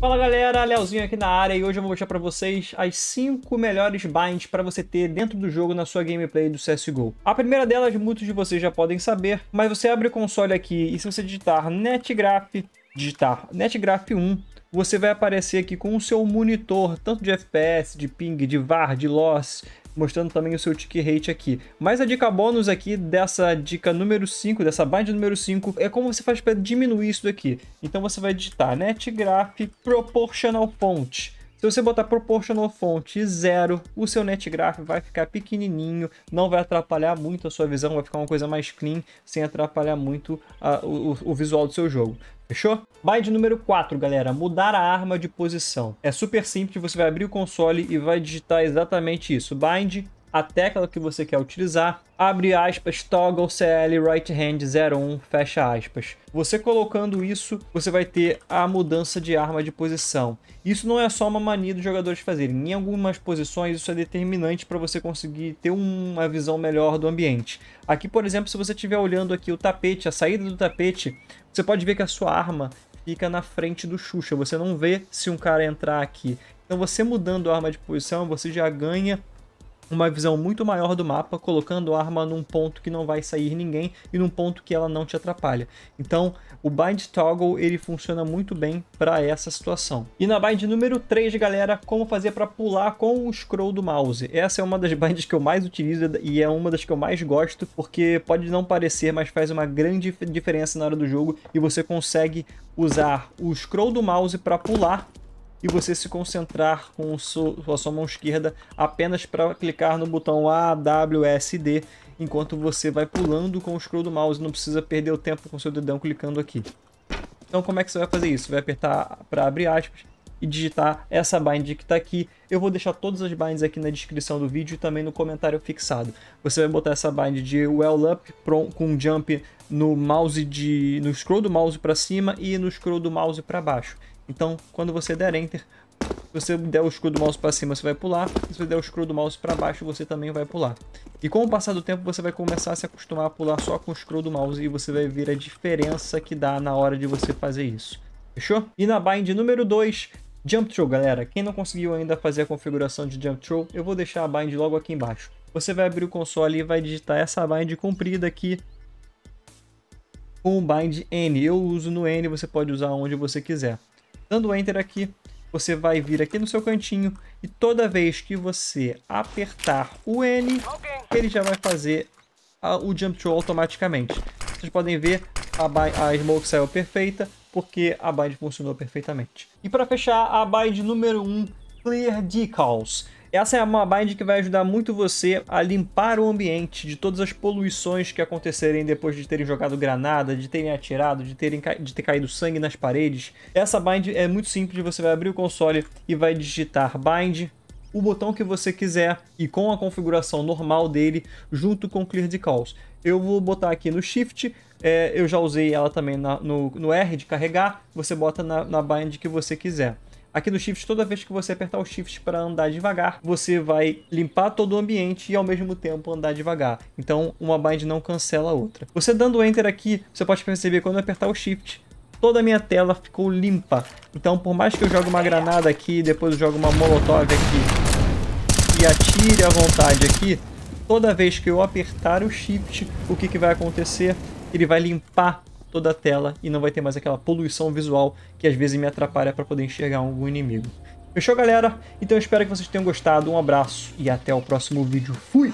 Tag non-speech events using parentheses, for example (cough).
Fala galera, Leozinho aqui na área e hoje eu vou mostrar para vocês as 5 melhores binds para você ter dentro do jogo na sua gameplay do CSGO. A primeira delas muitos de vocês já podem saber, mas você abre o console aqui e se você digitar NetGraph, digitar NetGraph 1, você vai aparecer aqui com o seu monitor, tanto de FPS, de ping, de VAR, de loss, mostrando também o seu tick rate aqui. Mas a dica bônus aqui dessa dica número 5, dessa bind número 5, é como você faz para diminuir isso daqui. Então você vai digitar netgraph proportional point se você botar proportional font zero, o seu netgraph vai ficar pequenininho, não vai atrapalhar muito a sua visão, vai ficar uma coisa mais clean, sem atrapalhar muito a, ah, o, o visual do seu jogo. Fechou? bind número 4, galera, mudar a arma de posição. É super simples, você vai abrir o console e vai digitar exatamente isso, bind a tecla que você quer utilizar, abre aspas, toggle CL right hand 01, fecha aspas. Você colocando isso, você vai ter a mudança de arma de posição. Isso não é só uma mania dos jogadores fazerem. Em algumas posições, isso é determinante para você conseguir ter uma visão melhor do ambiente. Aqui, por exemplo, se você estiver olhando aqui o tapete, a saída do tapete, você pode ver que a sua arma fica na frente do Xuxa. Você não vê se um cara entrar aqui. Então você mudando a arma de posição, você já ganha uma visão muito maior do mapa, colocando a arma num ponto que não vai sair ninguém e num ponto que ela não te atrapalha. Então, o Bind Toggle ele funciona muito bem para essa situação. E na bind número 3, galera, como fazer para pular com o scroll do mouse. Essa é uma das (laughs) binds que eu mais utilizo e é uma das que eu mais gosto, porque pode não parecer, mas faz uma grande diferença na hora do jogo e você consegue usar o scroll do mouse para pular e você se concentrar com a sua mão esquerda apenas para clicar no botão A, W, S, D, enquanto você vai pulando com o scroll do mouse, não precisa perder o tempo com seu dedão clicando aqui. Então como é que você vai fazer isso? vai apertar para abrir aspas e digitar essa bind que está aqui. Eu vou deixar todas as binds aqui na descrição do vídeo e também no comentário fixado. Você vai botar essa bind de well up com jump no mouse de no scroll do mouse para cima e no scroll do mouse para baixo. Então, quando você der Enter, se você der o scroll do mouse para cima, você vai pular. Se você der o scroll do mouse para baixo, você também vai pular. E com o passar do tempo, você vai começar a se acostumar a pular só com o scroll do mouse e você vai ver a diferença que dá na hora de você fazer isso. Fechou? E na bind número 2, Jump Throw, galera. Quem não conseguiu ainda fazer a configuração de Jump Throw, eu vou deixar a bind logo aqui embaixo. Você vai abrir o console e vai digitar essa bind comprida aqui com o bind N. Eu uso no N, você pode usar onde você quiser. Dando Enter aqui, você vai vir aqui no seu cantinho e toda vez que você apertar o N, ele já vai fazer a, o Jump Throw automaticamente. Vocês podem ver, a, a Smoke saiu perfeita, porque a bind funcionou perfeitamente. E para fechar, a bind número 1, um, Clear Decals. Essa é uma bind que vai ajudar muito você a limpar o ambiente de todas as poluições que acontecerem depois de terem jogado granada, de terem atirado, de, terem de ter caído sangue nas paredes. Essa bind é muito simples, você vai abrir o console e vai digitar bind o botão que você quiser e com a configuração normal dele junto com Clear the Calls. Eu vou botar aqui no Shift, é, eu já usei ela também na, no, no R de carregar, você bota na, na bind que você quiser. Aqui no Shift, toda vez que você apertar o Shift para andar devagar, você vai limpar todo o ambiente e ao mesmo tempo andar devagar. Então, uma bind não cancela a outra. Você dando Enter aqui, você pode perceber quando apertar o Shift, toda a minha tela ficou limpa. Então, por mais que eu jogue uma granada aqui, depois eu jogue uma molotov aqui e atire à vontade aqui, toda vez que eu apertar o Shift, o que, que vai acontecer? Ele vai limpar toda a tela e não vai ter mais aquela poluição visual que às vezes me atrapalha para poder enxergar algum inimigo. Fechou, galera? Então espero que vocês tenham gostado. Um abraço e até o próximo vídeo. Fui!